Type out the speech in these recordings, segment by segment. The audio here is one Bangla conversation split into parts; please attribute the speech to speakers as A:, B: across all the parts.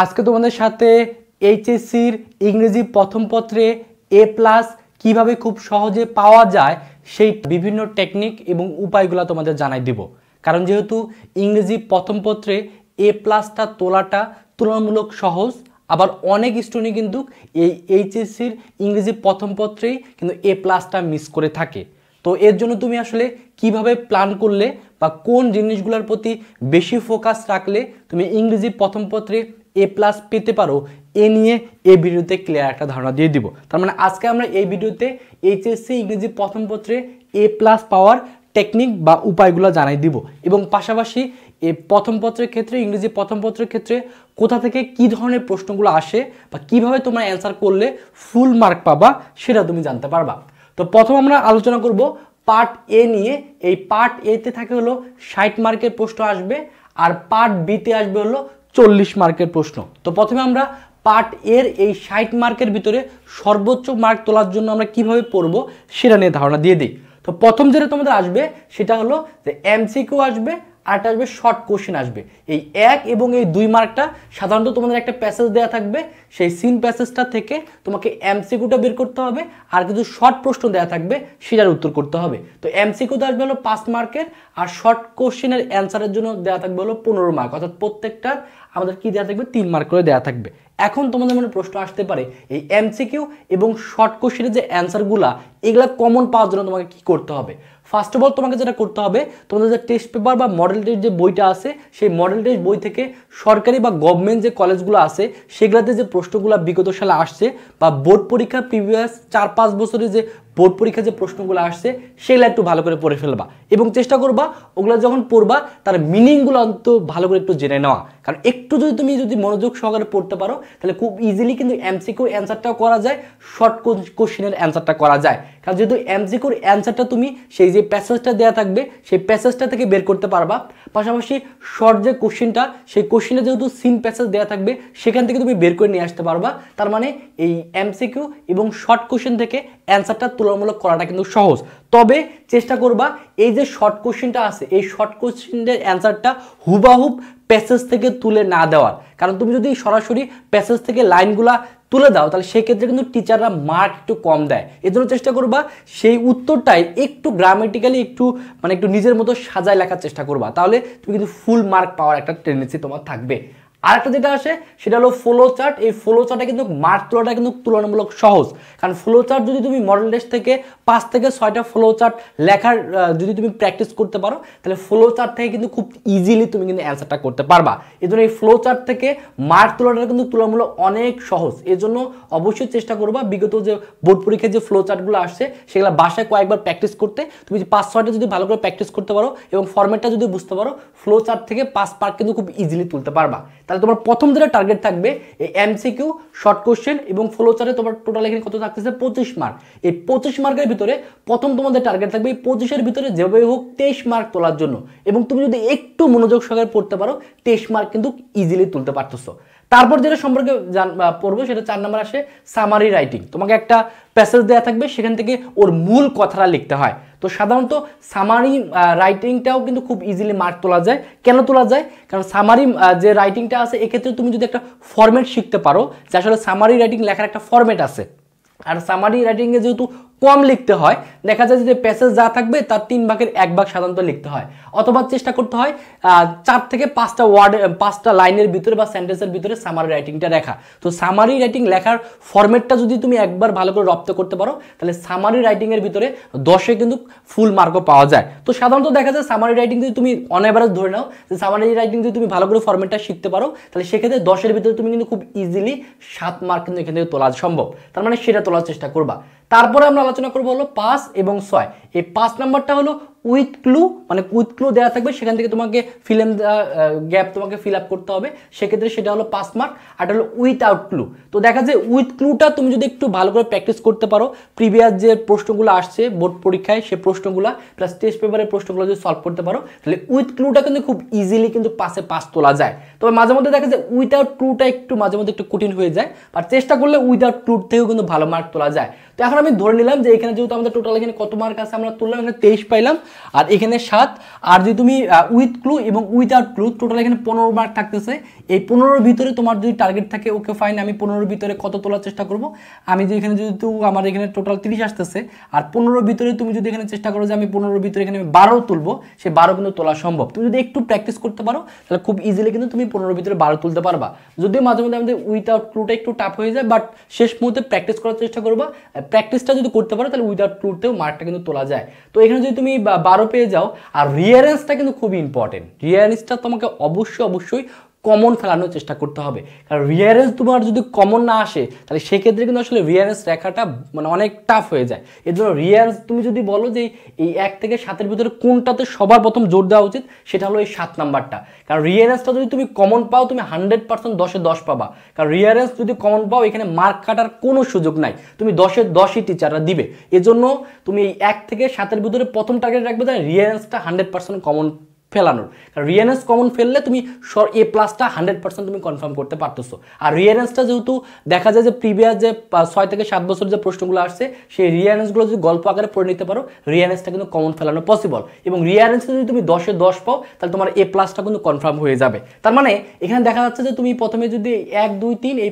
A: আজকে তোমাদের সাথে এইচএসসির ইংরেজি প্রথম পত্রে এ প্লাস কীভাবে খুব সহজে পাওয়া যায় সেই বিভিন্ন টেকনিক এবং উপায়গুলো তোমাদের জানাই দিব কারণ যেহেতু ইংরেজি প্রথম পত্রে এ প্লাসটা তোলাটা তুলনামূলক সহজ আবার অনেক স্টুডেন্ট কিন্তু এই এইচএসসির ইংরেজি প্রথম পত্রেই কিন্তু এ প্লাসটা মিস করে থাকে তো এর জন্য তুমি আসলে কিভাবে প্ল্যান করলে বা কোন জিনিসগুলোর প্রতি বেশি ফোকাস রাখলে তুমি ইংরেজি প্রথম পত্রে এ প্লাস পেতে পারো এ নিয়ে এই ভিডিওতে ক্লিয়ার একটা ধারণা দিয়ে দিব তার মানে আজকে আমরা এই ভিডিওতে এইচএসসি ইংরেজি প্রথম পত্রে এ প্লাস পাওয়ার টেকনিক বা উপায়গুলো জানাই দিব এবং পাশাপাশি এ প্রথম পত্রের ক্ষেত্রে ইংরেজি প্রথম পত্রের ক্ষেত্রে কোথা থেকে কি ধরনের প্রশ্নগুলো আসে বা কিভাবে তোমরা অ্যান্সার করলে ফুল মার্ক পাবা সেটা তুমি জানতে পারবা তো প্রথম আমরা আলোচনা করব পার্ট এ নিয়ে এই পার্ট এতে থাকে হলো ষাট মার্কের প্রশ্ন আসবে আর পার্ট বিতে আসবে হলো চল্লিশ মার্কের প্রশ্ন তো প্রথমে আমরা পার্ট এর এই ষাট মার্কের ভিতরে সর্বোচ্চ মার্ক তোলার জন্য আমরা কিভাবে পড়ব সেটা নিয়ে ধারণা দিয়ে দিই তো প্রথম যেটা তোমাদের আসবে সেটা হলো যে এমসিকিউ আসবে আরেকটা আসবে শর্ট কোশ্চেন আসবে এই এক এবং এই দুই মার্কটা সাধারণত তোমাদের একটা প্যাসেজ দেওয়া থাকবে সেই সিন প্যাসেজটা থেকে তোমাকে এমসিকিউটা বের করতে হবে আর কিছু শর্ট প্রশ্ন দেওয়া থাকবে সেটার উত্তর করতে হবে তো এমসিকিউতে আসবে হলো পাঁচ মার্কের আর শর্ট কোশ্চেনের অ্যান্সারের জন্য দেওয়া থাকবে হলো পনেরো মার্ক অর্থাৎ প্রত্যেকটার আমাদের কি দেওয়া থাকবে তিন মার্ক করে দেওয়া থাকবে এখন তোমাদের মনে প্রশ্ন আসতে পারে এই এমসিকিউ এবং শর্ট কোশ্চেনের যে অ্যান্সারগুলা এগুলা কমন পাওয়ার জন্য তোমাকে কি করতে হবে ফার্স্ট অফ অল তোমাকে যেটা করতে হবে তোমাদের যে টেস্ট পেপার বা মডেল টেস্ট যে বইটা আছে সেই মডেল টেস্ট বই থেকে সরকারি বা গভর্নমেন্ট যে কলেজগুলো আছে সেগুলোতে যে প্রশ্নগুলো বিগত সালে আসছে বা বোর্ড পরীক্ষা প্রিভিয়াস চার পাঁচ বছরে যে বোর্ড পরীক্ষা যে প্রশ্নগুলো আসছে সেগুলো একটু ভালো করে পড়ে ফেলবা এবং চেষ্টা করবা ওগুলো যখন পড়বা তার মিনিংগুলো অন্ত ভালো করে একটু জেনে নেওয়া কারণ একটু যদি তুমি যদি মনোযোগ সহকারে পড়তে পারো তাহলে খুব ইজিলি কিন্তু এমসিকিউর অ্যান্সারটাও করা যায় শর্ট কোশ্চেনের অ্যান্সারটা করা যায় কারণ যেহেতু এমসিকিউর অ্যান্সারটা তুমি সেই যে প্যাসেজটা দেওয়া থাকবে সেই প্যাসেজটা থেকে বের করতে পারবা পাশাপাশি শর্ট যে কোশ্চেনটা সেই কোশ্চেনে যেহেতু সিন প্যাসেজ দেওয়া থাকবে সেখান থেকে তুমি বের করে নিয়ে আসতে পারবা তার মানে এই এমসিকিউ এবং শর্ট কোশ্চেন থেকে অ্যান্সারটা তুলে তুলনামূলক করাটা কিন্তু সহজ তবে চেষ্টা করবা এই যে শর্ট কোশ্চেনটা আছে এই শর্ট কোশ্চেনের অ্যান্সারটা হুবাহুব প্যাসেজ থেকে তুলে না দেওয়ার কারণ তুমি যদি সরাসরি প্যাসেজ থেকে লাইনগুলা তুলে দাও তাহলে সেক্ষেত্রে কিন্তু টিচাররা মার্ক একটু কম দেয় এজন্য চেষ্টা করবা সেই উত্তরটাই একটু গ্রামেটিক্যালি একটু মানে একটু নিজের মতো সাজায় লেখার চেষ্টা করবা তাহলে তুমি কিন্তু ফুল মার্ক পাওয়ার একটা টেন্ডেন্সি তোমার থাকবে আরেকটা যেটা আসে সেটা হলো ফ্লো চার্ট এই ফ্লো চার্টটা কিন্তু মার্ক তোলাটা কিন্তু তুলনামূলক সহজ কারণ ফ্লো চার্ট যদি তুমি মডেল ডেস্ট থেকে পাঁচ থেকে ছয়টা ফ্লো চার্ট লেখার যদি তুমি প্র্যাকটিস করতে পারো তাহলে ফ্লো চার্ট থেকে কিন্তু খুব ইজিলি তুমি কিন্তু অ্যান্সারটা করতে পারবা এই জন্য এই ফ্লো চার্ট থেকে মার্ক তোলাটা কিন্তু তুলনামূলক অনেক সহজ এজন্য অবশ্যই চেষ্টা করবা বিগত যে বোর্ড পরীক্ষায় যে ফ্লো চার্টগুলো আসছে সেগুলো বাসায় কয়েকবার প্র্যাকটিস করতে তুমি পাঁচ ছয়টা যদি ভালো করে প্র্যাকটিস করতে পারো এবং ফর্মেটটা যদি বুঝতে পারো ফ্লো চার্ট থেকে পাঁচ পার্ক কিন্তু খুব ইজিলি তুলতে পারবা তাহলে তোমার প্রথম যেটা টার্গেট থাকবে এই এমসিকিউ শর্ট কোশ্চেন এবং ফলো চারে তোমার টোটাল এখানে কত থাকতেছে পঁচিশ মার্ক এই পঁচিশ মার্কের ভিতরে প্রথম তোমাদের টার্গেট থাকবে এই পঁচিশের ভিতরে যেভাবে হোক তেইশ মার্ক তোলার জন্য এবং তুমি যদি একটু মনোযোগ সহকারে পড়তে পারো তেইশ মার্ক কিন্তু ইজিলি তুলতে পারতেছো তারপর যেটা সম্পর্কে পড়বো সেটা চার নম্বর আসে সামারি রাইটিং তোমাকে একটা প্যাসেজ দেওয়া থাকবে সেখান থেকে ওর মূল কথাটা লিখতে হয় তো সাধারণত সামারি রাইটিংটাও কিন্তু খুব ইজিলি মার্ক তোলা যায় কেন তোলা যায় কারণ সামারি যে রাইটিংটা আছে এক্ষেত্রে তুমি যদি একটা ফর্মেট শিখতে পারো যে আসলে সামারি রাইটিং লেখার একটা ফর্মেট আছে আর সামারি রাইটিংয়ে যেহেতু কম লিখতে হয় দেখা যায় যে প্যাসেজ যা থাকবে তার তিন ভাগের এক ভাগ সাধারণত লিখতে হয় অথবা চেষ্টা করতে হয় চার থেকে পাঁচটা ওয়ার্ড পাঁচটা লাইনের ভিতরে বা সেন্টেন্সের ভিতরে সামারি রাইটিংটা লেখা তো সামারি রাইটিং লেখার ফর্মেটটা যদি তুমি একবার ভালো করে রপ্ত করতে পারো তাহলে সামারি রাইটিংয়ের ভিতরে দশে কিন্তু ফুল মার্কও পাওয়া যায় তো সাধারণত দেখা যায় সামারি রাইটিং যদি তুমি অন ধরে নাও যে সামারি রাইটিং যদি তুমি ভালো করে ফর্মেটটা শিখতে পারো তাহলে সেক্ষেত্রে দশের ভিতরে তুমি কিন্তু খুব ইজিলি সাত মার্ক কিন্তু এখান থেকে তোলা সম্ভব তার মানে সেটা তোলার চেষ্টা করবা তারপরে আমরা আলোচনা করবো হলো পাঁচ এবং ছয় এই পাঁচ নাম্বারটা হলো উইথ ক্লু মানে উইথ ক্লু দেওয়া থাকবে সেখান থেকে তোমাকে ফিলেম গ্যাপ তোমাকে ফিল আপ করতে হবে সেক্ষেত্রে সেটা হলো পাস মার্ক আর হলো উইথআউট ক্লু তো দেখা যায় উইথ ক্লুটা তুমি যদি একটু ভালো করে প্র্যাকটিস করতে পারো প্রিভিয়াস যে প্রশ্নগুলো আসছে বোর্ড পরীক্ষায় সে প্রশ্নগুলো প্লাস টেস্ট পেপারের প্রশ্নগুলো যদি সলভ করতে পারো তাহলে উইথ ক্লুটা কিন্তু খুব ইজিলি কিন্তু পাশে পাস তোলা যায় তবে মাঝে মধ্যে দেখা যায় উইথআউট ক্লুটা একটু মাঝে মধ্যে একটু কঠিন হয়ে যায় আর চেষ্টা করলে উইথআউট ক্লুর থেকেও কিন্তু ভালো মার্ক তোলা যায় তো এখন আমি ধরে নিলাম যে এখানে যেহেতু আমাদের টোটাল এখানে কত মার্ক আছে আমরা তুললাম এখানে তেইশ পাইলাম আর এখানে সাত আর যদি তুমি উইথ ক্লু এবং উইদাউট ক্লু টোটাল এখানে পনেরো মার্ক থাকতেছে এই পনেরোর ভিতরে তোমার যদি টার্গেট থাকে ওকে ফাইন আমি পনেরোর ভিতরে কত তোলার চেষ্টা করব আমি যদি এখানে যদি আমার এখানে টোটাল তিরিশ আসতেছে আর পনেরোর ভিতরে তুমি যদি এখানে চেষ্টা করো যে আমি পনেরোর ভিতরে এখানে বারো তুলবো সে বারো কিন্তু তোলা সম্ভব তুমি যদি একটু প্র্যাকটিস করতে পারো তাহলে খুব ইজিলি কিন্তু তুমি পনেরোর ভিতরে বারো তুলতে পারবা যদিও মাঝে মধ্যে আমাদের উইদাউট ক্লুটা একটু টাফ হয়ে যায় বাট শেষ মুহূর্তে প্র্যাকটিস করার চেষ্টা করবা প্র্যাকটিসটা যদি করতে পারো তাহলে উইদাউট ক্লুতেও মার্কটা কিন্তু তোলা যায় তো এখানে যদি তুমি বারো পেয়ে যাও আর রিয়ারেন্সটা কিন্তু খুবই ইম্পর্টেন্ট রিয়ারেন্সটা তোমাকে অবশ্যই অবশ্যই কমন ফেলানোর চেষ্টা করতে হবে কারণ রিয়ারেন্স তোমার যদি কমন না আসে তাহলে সেক্ষেত্রে কিন্তু আসলে রিয়ারেন্স রাখাটা মানে অনেক টাফ হয়ে যায় এর জন্য রিয়ারেন্স তুমি যদি বলো যে এই এক থেকে সাতের ভিতরে কোনটাতে সবার প্রথম জোর দেওয়া উচিত সেটা হলো এই সাত নাম্বারটা কারণ রিয়ারেন্সটা যদি তুমি কমন পাও তুমি হান্ড্রেড পার্সেন্ট দশে দশ পাবা কারণ রিয়ারেন্স যদি কমন পাও এখানে মার্ক কাটার কোনো সুযোগ নাই তুমি দশে দশই টিচাররা দিবে এজন্য তুমি এই এক থেকে সাতের ভিতরে প্রথম টার্গেট রাখবে তাহলে রিয়ারেন্সটা হান্ড্রেড পার্সেন্ট কমন ফেলানোর কারণ রিয়ারেন্স কমন ফেললে তুমি সর এ প্লাসটা হান্ড্রেড পার্সেন্ট তুমি কনফার্ম করতে পারতেছো আর রিয়ারেন্সটা যেহেতু দেখা যায় যে প্রিভিয়াস যে ছয় থেকে সাত বছর যে প্রশ্নগুলো আসছে সেই রিয়ারেন্সগুলো যদি গল্প আকারে পড়ে নিতে পারো রিয়ারেন্সটা কিন্তু কমন ফেলানো পসিবল এবং রিয়ারেন্স যদি তুমি দশে দশ পাও তাহলে তোমার এ প্লাসটা কিন্তু কনফার্ম হয়ে যাবে তার মানে এখানে দেখা যাচ্ছে যে তুমি প্রথমে যদি এক দুই তিন এই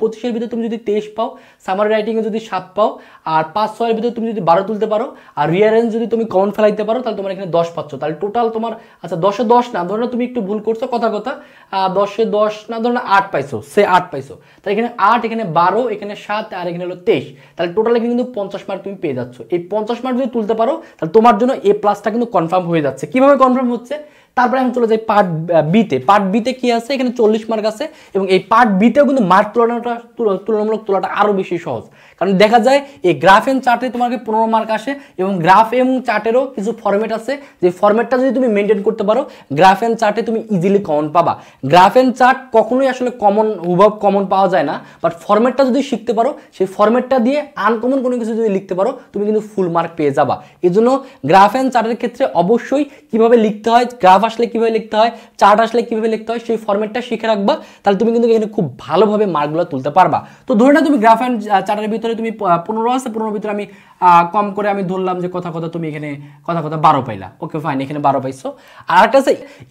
A: পঁচিশের ভিতরে তুমি যদি তেইশ পাও সামার রাইটিংয়ে যদি সাত পাও আর পাঁচ ছয়ের ভিতরে তুমি যদি বারো তুলতে পারো আর রিয়ারেন্স যদি তুমি কমন ফেলাইতে পারো তাহলে তোমার এখানে দশ পাচ্ছ তাহলে টোটাল তোমার তোমার আচ্ছা দশে দশ না ধরো তুমি একটু ভুল করছো কথা কথা দশে দশ না ধরো আট পাইছো সে আট পাইছো তাহলে এখানে আট এখানে বারো এখানে সাত আর এখানে হলো তেইশ তাহলে টোটাল এখানে কিন্তু পঞ্চাশ মার্ক তুমি পেয়ে যাচ্ছ এই পঞ্চাশ মার্ক যদি তুলতে পারো তাহলে তোমার জন্য এ প্লাসটা কিন্তু কনফার্ম হয়ে যাচ্ছে কিভাবে কনফার্ম হচ্ছে তারপরে আমি চলে যাই পার্ট বিতে পার্ট বিতে কি আছে এখানে চল্লিশ মার্ক আছে এবং এই পার্ট বিতেও কিন্তু মার্ক তুলনাটা তুলনামূলক তোলাটা আরও বেশি সহজ কারণ দেখা যায় এই গ্রাফ এম চার্টে তোমাকে পনেরো মার্ক আসে এবং গ্রাফ এম চার্টেরও কিছু ফর্মেট আছে যে ফর্মেটটা যদি তুমি মেনটেন করতে পারো গ্রাফ এন চার্টে তুমি ইজিলি কমন পাবা গ্রাফ এন চার্ট কখনোই আসলে কমন উভব কমন পাওয়া যায় না বাট ফর্মেটটা যদি শিখতে পারো সেই ফর্মেটটা দিয়ে আনকমন কোনো কিছু যদি লিখতে পারো তুমি কিন্তু ফুল মার্ক পেয়ে যাবা এজন্য গ্রাফ এন্ড চার্টের ক্ষেত্রে অবশ্যই কিভাবে লিখতে হয় গ্রাফ হাফ আসলে কীভাবে লিখতে হয় চার্ট আসলে কীভাবে লিখতে হয় সেই ফর্মেটটা শিখে রাখবা তাহলে তুমি কিন্তু এখানে খুব ভালোভাবে মার্কগুলো তুলতে পারবা তো ধরে না তুমি গ্রাফ অ্যান্ড চার্টের ভিতরে তুমি পনেরো আছে পনেরো ভিতরে আমি কম করে আমি ধরলাম যে কথা কথা তুমি এখানে কথা কথা বারো পাইলা ওকে ফাইন এখানে বারো পাইছো আর একটা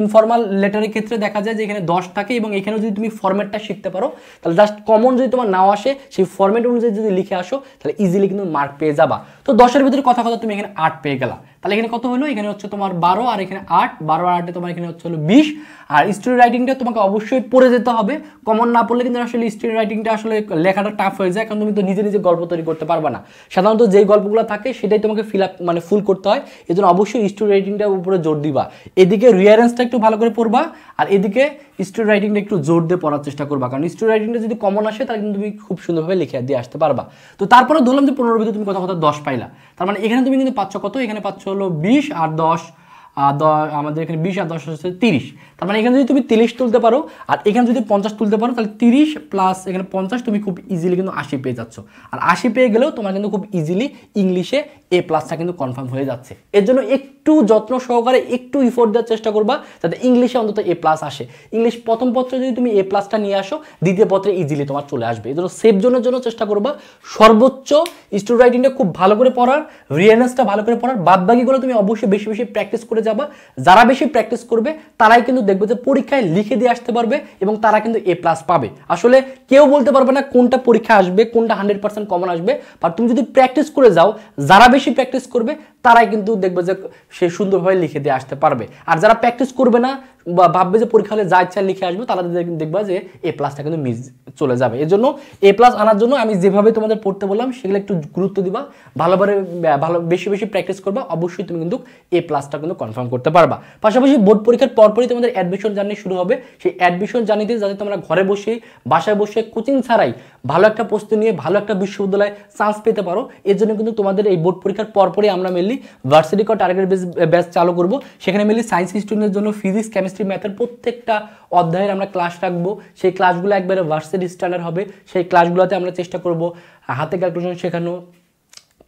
A: ইনফর্মাল লেটারের ক্ষেত্রে দেখা যায় যে এখানে দশ থাকে এবং এখানেও যদি তুমি ফর্মেটটা শিখতে পারো তাহলে জাস্ট কমন যদি তোমার নাও আসে সেই ফর্মেট অনুযায়ী যদি লিখে আসো তাহলে ইজিলি কিন্তু মার্ক পেয়ে যাবা তো দশের ভিতরে কথা কথা তুমি এখানে আট পেয়ে গেলা তাহলে এখানে কত হলো এখানে হচ্ছে তোমার বারো আর এখানে আট বারো আর আটে তোমার এখানে হচ্ছে হলো বিশ আর স্টোরি রাইটিংটা তোমাকে অবশ্যই পড়ে যেতে হবে কমন না পড়লে কিন্তু আসলে স্টোরি রাইটিংটা আসলে লেখাটা টাফ হয়ে যায় কারণ তুমি তো নিজে নিজে গল্প তৈরি করতে পারবে না সাধারণত যেই গল্পগুলো থাকে সেটাই তোমাকে ফিল আপ মানে ফুল করতে হয় এজন্য অবশ্যই স্টোরি রাইটিংটার উপরে জোর দিবা এদিকে রিয়ারেন্সটা একটু ভালো করে পড়বা আর এদিকে স্টোরি রাইটিংটা একটু জোর দিয়ে পড়ার চেষ্টা করবা কারণ স্টোরি রাইটিংটা যদি কমন আসে তাহলে কিন্তু তুমি খুব সুন্দরভাবে লিখে দিয়ে আসতে পারবা তো তারপরে ধরলাম যে পনেরো বিধে তুমি কথা কথা দশ পাইলা তার মানে এখানে তুমি কিন্তু পাচ্ছ কত এখানে পাচ্ছ হলো বিশ আর দশ আমাদের এখানে বিশ আর দশ হচ্ছে তিরিশ তার মানে এখানে যদি তুমি তিরিশ তুলতে পারো আর এখানে যদি পঞ্চাশ তুলতে পারো তাহলে তিরিশ প্লাস এখানে পঞ্চাশ তুমি খুব ইজিলি কিন্তু আশি পেয়ে যাচ্ছ আর আশি পেয়ে গেলেও তোমার কিন্তু খুব ইজিলি ইংলিশে এ প্লাসটা কিন্তু কনফার্ম হয়ে যাচ্ছে এর জন্য একটু একটু যত্ন সহকারে একটু ইফোর্ট দেওয়ার চেষ্টা করবা যাতে ইংলিশে অন্তত এ প্লাস আসে ইংলিশ প্রথম পত্রে যদি তুমি এ প্লাসটা নিয়ে আসো দ্বিতীয় পত্রে ইজিলি তোমার চলে আসবে এই সেভ জোনের জন্য চেষ্টা করবা সর্বোচ্চ স্টোরি রাইটিংটা খুব ভালো করে পড়ার রিয়ানেন্সটা ভালো করে পড়ার বাদবাকিগুলো তুমি অবশ্যই বেশি বেশি প্র্যাকটিস করে যাবা যারা বেশি প্র্যাকটিস করবে তারাই কিন্তু দেখবে যে পরীক্ষায় লিখে দিয়ে আসতে পারবে এবং তারা কিন্তু এ প্লাস পাবে আসলে কেউ বলতে পারবে না কোনটা পরীক্ষা আসবে কোনটা হান্ড্রেড পার্সেন্ট কমন আসবে বা তুমি যদি প্র্যাকটিস করে যাও যারা বেশি প্র্যাকটিস করবে তারাই কিন্তু দেখবে যে সে সুন্দরভাবে লিখে দিয়ে আসতে পারবে আর যারা প্র্যাকটিস করবে না বা ভাববে যে পরীক্ষা হলে যা ইচ্ছা লিখে আসবে তারা দেখবা যে এ প্লাসটা কিন্তু মিস চলে যাবে এর জন্য এ প্লাস আনার জন্য আমি যেভাবে তোমাদের পড়তে বললাম সেগুলো একটু গুরুত্ব দিবা ভালোভাবে ভালো বেশি বেশি প্র্যাকটিস করবা অবশ্যই তুমি কিন্তু এ প্লাসটা কিন্তু কনফার্ম করতে পারবা পাশাপাশি বোর্ড পরীক্ষার পরপরই তোমাদের অ্যাডমিশন জার্নি শুরু হবে সেই অ্যাডমিশন জার্নিতে যাতে তোমরা ঘরে বসে বাসায় বসে কোচিং ছাড়াই ভালো একটা প্রস্তুতি নিয়ে ভালো একটা বিশ্ববিদ্যালয়ে চান্স পেতে পারো এর জন্য কিন্তু তোমাদের এই বোর্ড পরীক্ষার পরপরই আমরা মেনলি ভার্সিটি ক টার্গেট বেস ব্যাচ চালু করব সেখানে মিলি সায়েন্স স্টুডেন্টের জন্য ফিজিক্স কেমিস্ট্রি ম্যাথের প্রত্যেকটা অধ্যায়ের আমরা ক্লাস রাখবো সেই ক্লাসগুলো একবারে ভার্সিটি স্ট্যান্ডার্ড হবে সেই ক্লাসগুলোতে আমরা চেষ্টা করব হাতে ক্যালকুলেশন শেখানো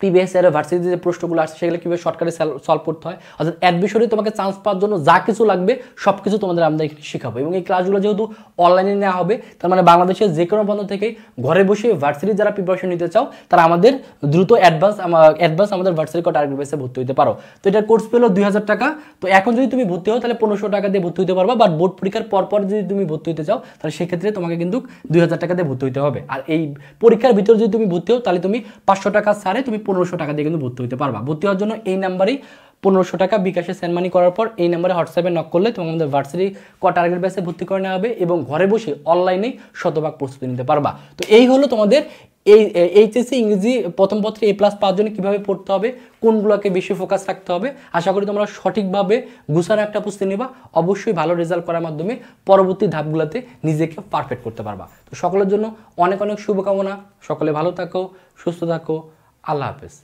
A: প্রিভিয়াস ইয়ারের ভার্সিটি যে প্রশ্নগুলো আসছে সেগুলো কীভাবে সরকারি সলভ করতে হয় অর্থাৎ অ্যাডমিশনে তোমাকে চান্স পাওয়ার জন্য যা কিছু লাগবে সব কিছু তোমাদের আমরা এখানে শেখাবো এবং এই ক্লাসগুলো যেহেতু অনলাইনে নেওয়া হবে তার মানে বাংলাদেশের যে কোনো বন্ধ থেকে ঘরে বসে ভার্সিটি যারা প্রিপারেশন নিতে চাও তারা আমাদের দ্রুত অ্যাডভান্স অ্যাডভান্স আমাদের ভার্সিটি কো টার্গেট বেসে ভর্তি হতে পারো তো এটার কোর্স পেলো দুই হাজার টাকা তো এখন যদি তুমি ভর্তি হও তাহলে পনেরোশো টাকা দিয়ে ভর্তি হতে পারবা বাট বোর্ড পরীক্ষার পরপর যদি তুমি ভর্তি হতে চাও তাহলে সেক্ষেত্রে তোমাকে কিন্তু দুই হাজার টাকা দিয়ে ভর্তি হতে হবে আর এই পরীক্ষার ভিতরে যদি তুমি ভর্তি হও তাহলে তুমি পাঁচশো টাকা সারে তুমি পনেরোশো টাকা দিয়ে কিন্তু ভর্তি হতে পারবা ভর্তি হওয়ার জন্য এই নাম্বারেই পনেরোশো টাকা বিকাশে সেন্ড মানি করার পর এই নাম্বারে হোয়াটসঅ্যাপে নক করলে তোমার আমাদের ভার্সিটি ক টার্গেট বেসে ভর্তি করে নেওয়া হবে এবং ঘরে বসে অনলাইনে শতভাগ প্রস্তুতি নিতে পারবা তো এই হলো তোমাদের এই এইচএসসি ইংরেজি প্রথম পত্রে এ প্লাস পাওয়ার জন্য কীভাবে পড়তে হবে কোনগুলোকে বেশি ফোকাস রাখতে হবে আশা করি তোমরা সঠিকভাবে গুছানো একটা পুস্তি নেবা অবশ্যই ভালো রেজাল্ট করার মাধ্যমে পরবর্তী ধাপগুলোতে নিজেকে পারফেক্ট করতে পারবা তো সকলের জন্য অনেক অনেক শুভকামনা সকলে ভালো থাকো সুস্থ থাকো আল্লাহ হাফেজ